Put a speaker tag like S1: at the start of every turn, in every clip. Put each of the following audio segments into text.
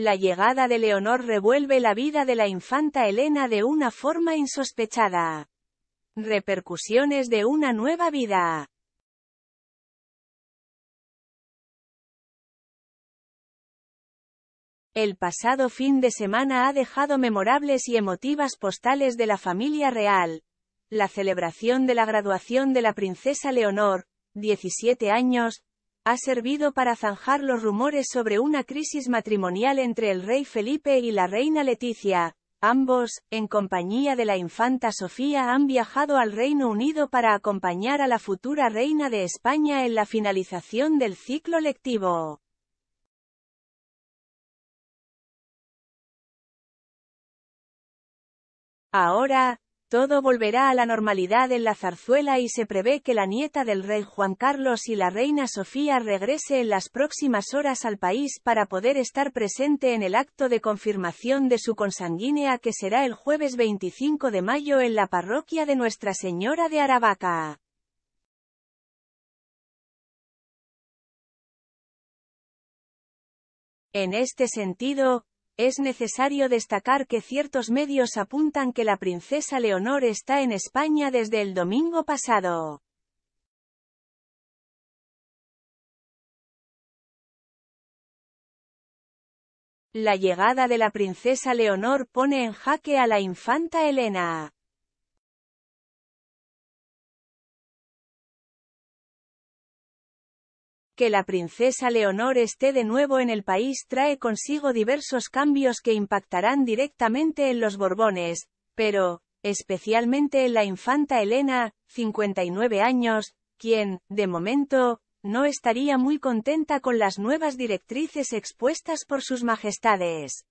S1: La llegada de Leonor revuelve la vida de la infanta Elena de una forma insospechada. Repercusiones de una nueva vida. El pasado fin de semana ha dejado memorables y emotivas postales de la familia real. La celebración de la graduación de la princesa Leonor, 17 años, ha servido para zanjar los rumores sobre una crisis matrimonial entre el rey Felipe y la reina Leticia. Ambos, en compañía de la infanta Sofía, han viajado al Reino Unido para acompañar a la futura reina de España en la finalización del ciclo lectivo. Ahora, todo volverá a la normalidad en la zarzuela y se prevé que la nieta del rey Juan Carlos y la reina Sofía regrese en las próximas horas al país para poder estar presente en el acto de confirmación de su consanguínea que será el jueves 25 de mayo en la parroquia de Nuestra Señora de Aravaca. En este sentido, es necesario destacar que ciertos medios apuntan que la princesa Leonor está en España desde el domingo pasado.
S2: La llegada de la princesa Leonor pone en jaque a la infanta Elena. Que la
S1: princesa Leonor esté de nuevo en el país trae consigo diversos cambios que impactarán directamente en los Borbones, pero, especialmente en la infanta Elena, 59 años, quien, de momento, no estaría muy contenta con las nuevas directrices expuestas por sus majestades.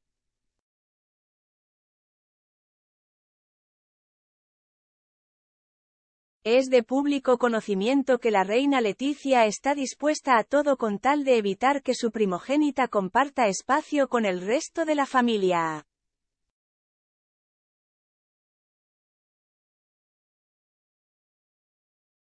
S1: Es de público conocimiento que la reina Leticia está dispuesta a todo con tal de evitar que su primogénita comparta espacio con el resto de la familia.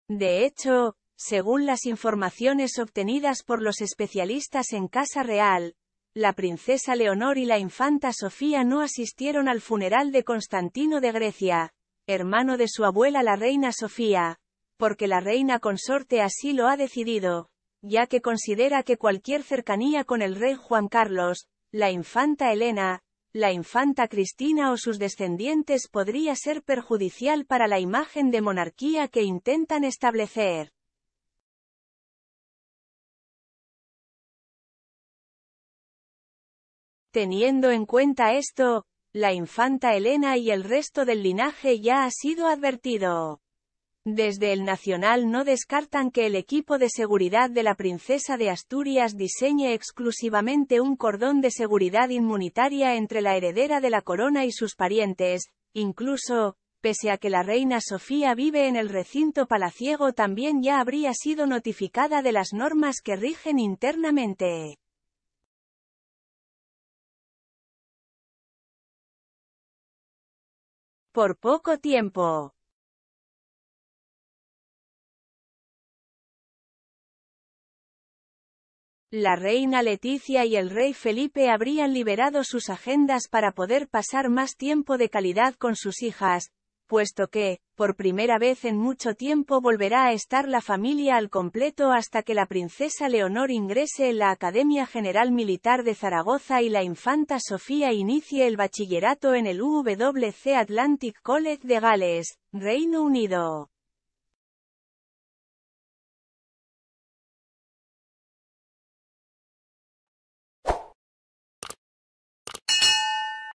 S1: De hecho, según las informaciones obtenidas por los especialistas en Casa Real, la princesa Leonor y la infanta Sofía no asistieron al funeral de Constantino de Grecia, hermano de su abuela la reina Sofía, porque la reina consorte así lo ha decidido, ya que considera que cualquier cercanía con el rey Juan Carlos, la infanta Elena, la infanta Cristina o sus descendientes podría ser perjudicial para la imagen de monarquía que intentan establecer. Teniendo en cuenta esto, la infanta Elena y el resto del linaje ya ha sido advertido. Desde el Nacional no descartan que el equipo de seguridad de la princesa de Asturias diseñe exclusivamente un cordón de seguridad inmunitaria entre la heredera de la corona y sus parientes, incluso, pese a que la reina Sofía vive en el recinto palaciego también ya habría sido notificada de las normas que rigen internamente.
S2: Por poco tiempo.
S1: La reina Leticia y el rey Felipe habrían liberado sus agendas para poder pasar más tiempo de calidad con sus hijas, puesto que, por primera vez en mucho tiempo volverá a estar la familia al completo hasta que la princesa Leonor ingrese en la Academia General Militar de Zaragoza y la infanta Sofía inicie el bachillerato en el WC Atlantic College de Gales, Reino Unido.